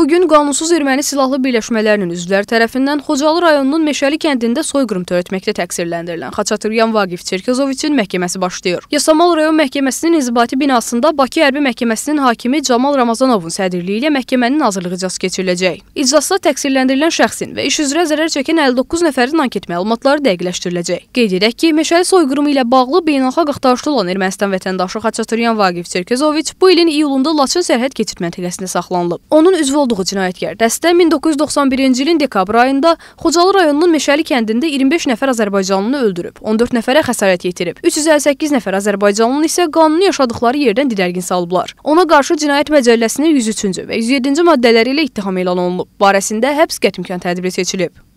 Bu gün qanunsuz erməni silahlı birləşmələrinin üzvləri tərəfindən Xocalı rayonunun Meşəli kəndində soyqırım törətməkdə təqsirləndirilən Xaçatüryan Vaqif Çerkezoviçin məhkəməsi başlayır. Yasamal rayon məhkəməsinin inzibati binasında Bakı hərbi məhkəməsinin hakimi Camal Ramazanovun sədrliyi ilə məhkəmənin hazırlığı iclası keçiriləcək. İclasda təqsirləndirilən şəxsin və iş üzrə zərər çəkən 59 nəfərin anket məlumatları dəqiqləşdiriləcək. Qeyd edək ki, Meşəli soyqırımı ilə bağlı beynəlxalq axtarışda olan Ermənistan vətəndaşı Xaçatüryan Vaqif Çerkezoviç bu ilin iyulunda Laçın sərhəd keçid məntəqəsində saxlanılıb. Onun üzv olduğu cinayətkar dəstə 1991-ci ilin dekabr ayında Xocalı rayonunun Meşəli kəndində 25 nəfər azərbaycanlını öldürüb, 14 nəfərə xəsarət yetirib. 358 nəfər azərbaycanlını isə qanuni yaşadıkları yerdən didərgin salıblar. Ona qarşı cinayət məcəlləsinin 103-cü və 107-ci maddələri ilə ittiham elan olunub. Barəsində həbs qətimkan tədbiri seçilib.